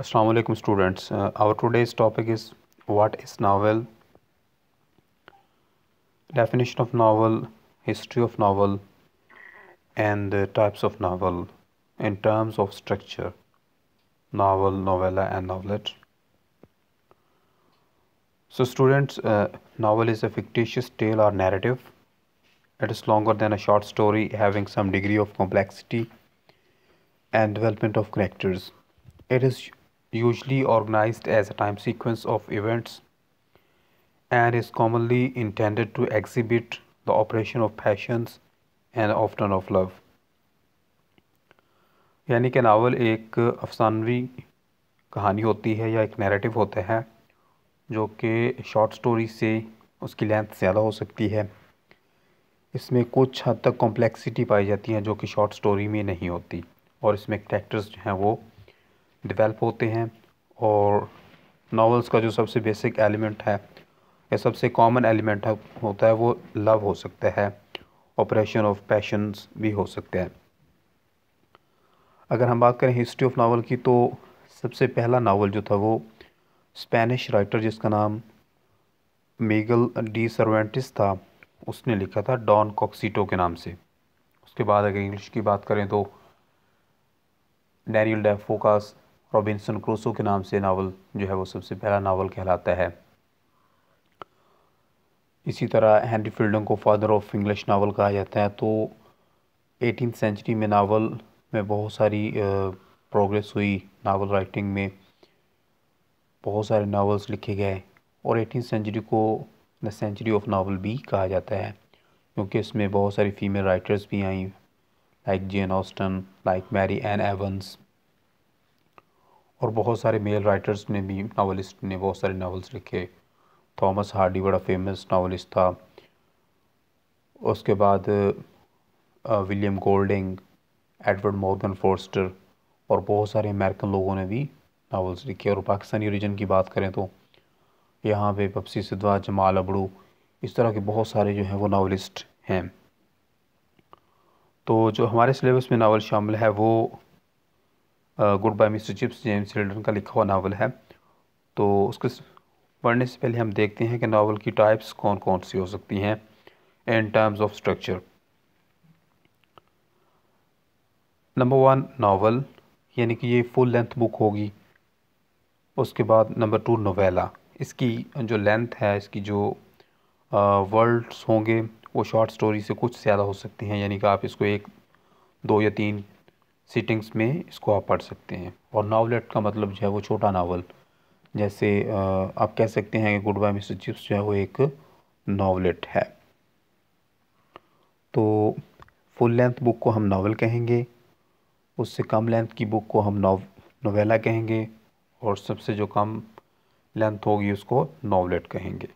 Assalamu alaikum students. Uh, our today's topic is what is novel? Definition of novel, history of novel and the types of novel in terms of structure. Novel, novella and novelette So students, uh, novel is a fictitious tale or narrative. It is longer than a short story having some degree of complexity and development of characters. It is usually organized as a time sequence of events and is commonly intended to exhibit the operation of passions and often of love यानी कि novel एक अफसानवी कहानी होती है या एक narrative होता है जो कि शॉर्ट स्टोरी से उसकी लेंथ ज़्यादा हो सकती है इसमें कुछ हद तक कॉम्प्लेक्सिटी पाई जाती है जो कि शॉर्ट स्टोरी में नहीं होती और इसमें कैरेक्टर्स जो हैं वो डेवलप होते हैं और नावल्स का जो सबसे बेसिक एलिमेंट है या सबसे कॉमन एलिमेंट है होता है वो लव हो सकता है ऑपरेशन ऑफ पैशंस भी हो सकते हैं अगर हम बात करें हिस्ट्री ऑफ नावल की तो सबसे पहला नावल जो था वो स्पेनिश राइटर जिसका नाम मेगल डी सर्वेंटिस था उसने लिखा था डॉन कॉक्सीटो के नाम से उसके बाद अगर इंग्लिश की बात करें तो डैनियल डेफो का रॉबिन्सन क्रूसो के नाम से नावल जो है वो सबसे पहला नावल कहलाता है इसी तरह हैंनरी फील्डन को फादर ऑफ इंग्लिश नावल कहा जाता है तो एटीन सेंचुरी में नावल में बहुत सारी प्रोग्रेस हुई नावल राइटिंग में बहुत सारे नावल्स लिखे गए और एटीन सेंचुरी को द सेंचुरी ऑफ नावल भी कहा जाता है क्योंकि इसमें बहुत सारी फीमेल राइटर्स भी आई like Jane Austen like Mary Ann Evans और बहुत सारे मेल राइटर्स ने भी नावलिस्ट ने बहुत सारे नावल्स लिखे थॉमस हार्डी बड़ा फेमस नावलिस्ट था उसके बाद William Golding Edward Morgan Forster और बहुत सारे अमेरिकन लोगों ने भी नावल्स लिखे और पाकिस्तानी रीजन की बात करें तो यहाँ पे पपसी सिद्धवा जमाल अबड़ू इस तरह के बहुत सारे जो हैं वो नावलिस्ट हैं तो जो हमारे सिलेबस में नावल शामिल है वो goodbye mister chips James चिल्ड्रन का लिखा हुआ नावल है तो उसके पढ़ने से पहले हम देखते हैं कि नावल की टाइप्स कौन कौन सी हो सकती हैं in terms of structure number one novel यानी कि ये फुल लेंथ बुक होगी उसके बाद नंबर टू नोवेला इसकी जो लेंथ है इसकी जो वर्ड्स होंगे वो शॉर्ट स्टोरी से कुछ ज़्यादा हो सकती हैं यानी कि आप इसको एक दो या तीन सीटिंग्स में इसको आप पढ़ सकते हैं और नावलेट का मतलब जो है वो छोटा नावल जैसे आप कह सकते हैं कि गुड बाय मिस्टर चिप्स जो है वो एक नावलेट है तो फुल लेंथ बुक को हम नावल कहेंगे उससे कम लेंथ की बुक को हम नोव नोवेला कहेंगे और सबसे जो कम लेंथ होगी उसको नावलेट कहेंगे